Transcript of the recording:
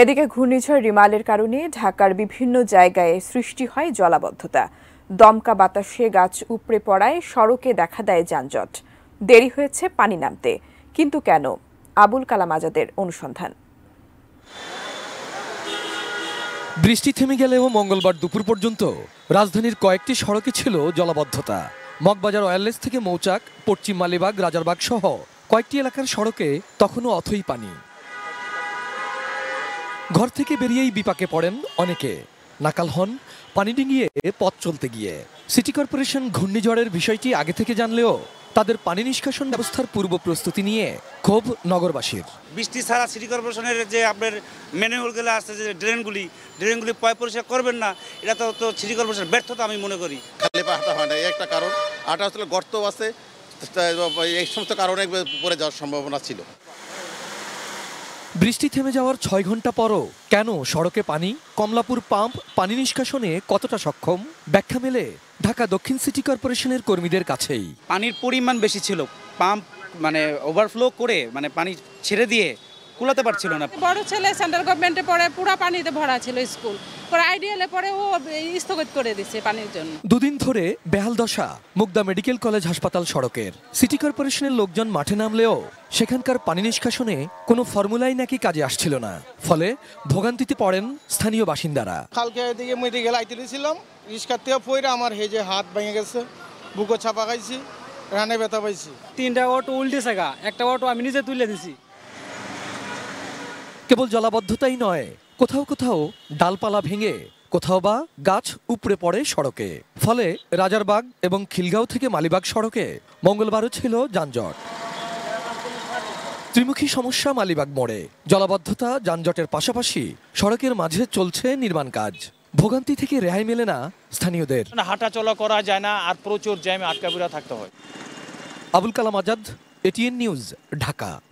এদিকে ঘূর্ণিঝড় রিমালের কারণে ঢাকার বিভিন্ন জায়গায় সৃষ্টি হয় জলাবদ্ধতা দমকা বাতাসে গাছ উপড়ে পড়ায় সড়কে দেখা দেয় যানজট দেরি হয়েছে পানি নামতে কিন্তু কেন আবুল কালাম আজাদের অনুসন্ধান বৃষ্টি থেমে গেলেও মঙ্গলবার দুপুর পর্যন্ত রাজধানীর কয়েকটি সড়কে ছিল জলাবদ্ধতা মগবাজার ওয়্যারলেস থেকে মৌচাক পশ্চিম মালিবাগ রাজারবাগ সহ কয়েকটি এলাকার সড়কে তখনও অথই পানি ঘর থেকে বেরিয়েই বিপাকে পড়েন অনেকে নাকাল হন পানি ডিঙিয়ে পথ চলতে গিয়ে সিটি কর্পোরেশন ঘূর্ণিঝড়ের বিষয়টি আগে থেকে জানলেও তাদের পানি নিষ্কাশন ব্যবস্থার পূর্ব প্রস্তুতি নিয়ে ক্ষোভ নগরবাসীর বৃষ্টি ছাড়া সিটি কর্পোরেশনের যে আপনার গেলে আসছে যে ড্রেনগুলি ড্রেনগুলি পয় পরিষ্কার করবেন না এটা তো তো সিটি কর্পোরেশন ব্যর্থতা আমি মনে করি খালি পাহাটা হয় না এই একটা কারণ আটা আসলে গর্ত আছে এই সমস্ত কারণে পরে যাওয়ার সম্ভাবনা ছিল বৃষ্টি থেমে যাওয়ার ছয় ঘন্টা পরও কেন সড়কে পানি কমলাপুর পাম্প পানি নিষ্কাশনে কতটা সক্ষম ব্যাখ্যা মেলে ঢাকা দক্ষিণ সিটি কর্পোরেশনের কর্মীদের কাছেই পানির পরিমাণ বেশি ছিল পাম্প মানে ওভারফ্লো করে মানে পানি ছেড়ে দিয়ে কুলাতে পারছিল না বড় ছেলে সেন্ট্রাল গভর্নমেন্টে পড়ে পুরা পানিতে ভরা ছিল স্কুল পরে আইডিয়ালে পরে ও স্থগিত করে দিচ্ছে পানির দুদিন ধরে বেহাল দশা মুগদা মেডিকেল কলেজ হাসপাতাল সড়কের সিটি কর্পোরেশনের লোকজন মাঠে নামলেও সেখানকার পানি নিষ্কাশনে কোনো ফর্মুলাই নাকি কাজে আসছিল না ফলে ভোগান্তিতে পড়েন স্থানীয় বাসিন্দারা কালকে এদিকে মেডিকেল আইতে দিয়েছিলাম রিক্সার থেকে পইরা আমার হেজে হাত ভেঙে গেছে বুকো ছাপা খাইছি রানে ব্যথা পাইছি তিনটা অটো উল্টেছে গা একটা অটো আমি নিজে তুলে দিছি কেবল জলাবদ্ধতাই নয় কোথাও কোথাও ডালপালা ভেঙে কোথাও বা গাছ উপড়ে পড়ে সড়কে ফলে রাজারবাগ এবং খিলগাঁও থেকে মালিবাগ সড়কে মঙ্গলবারও ছিল যানজট ত্রিমুখী সমস্যা মালিবাগ মোড়ে জলাবদ্ধতা যানজটের পাশাপাশি সড়কের মাঝে চলছে নির্মাণ কাজ ভোগান্তি থেকে রেহাই মেলে না স্থানীয়দের হাঁটা চলা করা যায় না আর প্রচুর জ্যামে আটকা থাকতে হয় আবুল কালাম আজাদ এটিএন নিউজ ঢাকা